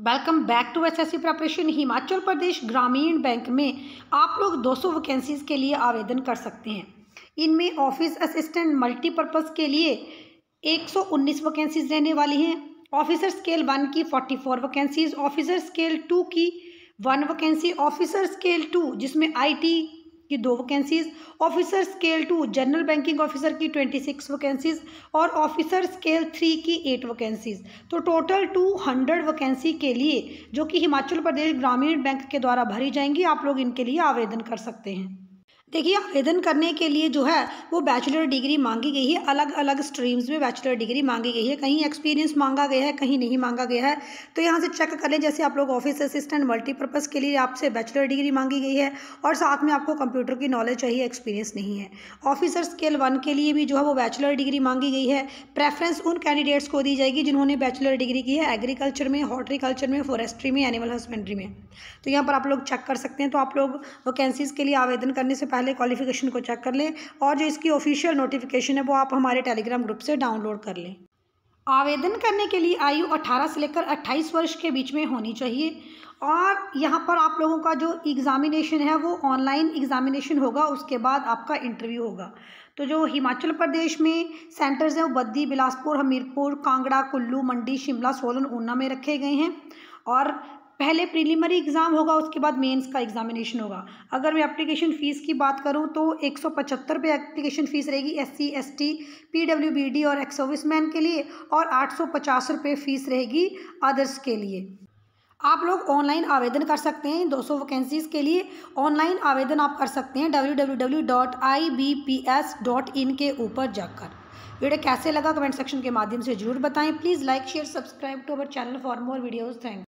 welcome back to S C preparation Himachal Pradesh Gramin bank में आप लोग 200 वैकेंसीज़ के लिए आवेदन कर सकते हैं इनमें ऑफिस असिस्टेंट मल्टीपर्पज़ के लिए 119 वैकेंसीज रहने वाली हैं ऑफिसर स्केल वन की 44 वैकेंसीज ऑफिसर स्केल टू की one vacancy officer scale two जिसमें आईटी की दो vacancies officer scale two general banking officer की ट्वेंटी सिक्स वैकेंसीज और ऑफिसर स्केल थ्री की एट वैकेंसीज तो टोटल टू हंड्रेड वैकेंसी के लिए जो कि हिमाचल प्रदेश ग्रामीण बैंक के द्वारा भरी जाएंगी आप लोग इनके लिए आवेदन कर सकते हैं देखिए आवेदन करने के लिए जो है वो बैचलर डिग्री मांगी गई है अलग अलग स्ट्रीम्स में बैचलर डिग्री मांगी गई है कहीं एक्सपीरियंस मांगा गया है कहीं नहीं मांगा गया है तो यहाँ से चेक करें जैसे आप लोग ऑफिस असिस्टेंट मल्टीपर्पज़ के लिए आपसे बैचलर डिग्री मांगी गई है और साथ में आपको कंप्यूटर की नॉलेज चाहिए एक्सपीरियंस नहीं है ऑफिसर स्केल वन के लिए भी जो है वो बैचलर डिग्री मांगी गई है प्रेफरेंस उन कैंडिडेट्स को दी जाएगी जिन्होंने बैचलर डिग्री की है एग्रीकल्चर में हॉर्टिकल्चर में फॉरेस्ट्री में एनिमल हस्बेंड्री में तो यहाँ पर आप लोग चेक कर सकते हैं तो आप लोग वैकेंसीज़ के लिए आवेदन करने से पहले पहले क्वालिफिकेशन को चेक कर लें और जो इसकी ऑफिशियल नोटिफिकेशन है वो आप हमारे टेलीग्राम ग्रुप से डाउनलोड कर लें आवेदन करने के लिए आयु 18 से लेकर 28 वर्ष के बीच में होनी चाहिए और यहाँ पर आप लोगों का जो एग्ज़ामिनेशन है वो ऑनलाइन एग्ज़ामिनेशन होगा उसके बाद आपका इंटरव्यू होगा तो जो हिमाचल प्रदेश में सेंटर्स हैं वो बद्दी बिलासपुर हमीरपुर कांगड़ा कुल्लू मंडी शिमला सोलन ऊना में रखे गए हैं और पहले प्रीलिमरी एग्ज़ाम होगा उसके बाद मेंस का एग्जामिनेशन होगा अगर मैं एप्लीकेशन फ़ीस की बात करूं तो एक सौ पचहत्तर रुपये एप्लीकेशन फ़ीस रहेगी एससी एसटी पीडब्ल्यूबीडी और एक्स मैन के लिए और आठ सौ पचास रुपये फ़ीस रहेगी अदर्स के लिए आप लोग ऑनलाइन आवेदन कर सकते हैं 200 वैकेंसीज़ के लिए ऑनलाइन आवेदन आप कर सकते हैं www.ibps.in के ऊपर जाकर वीडियो कैसे लगा कमेंट सेक्शन के माध्यम से जरूर बताएं please like share subscribe to our channel for more videos thank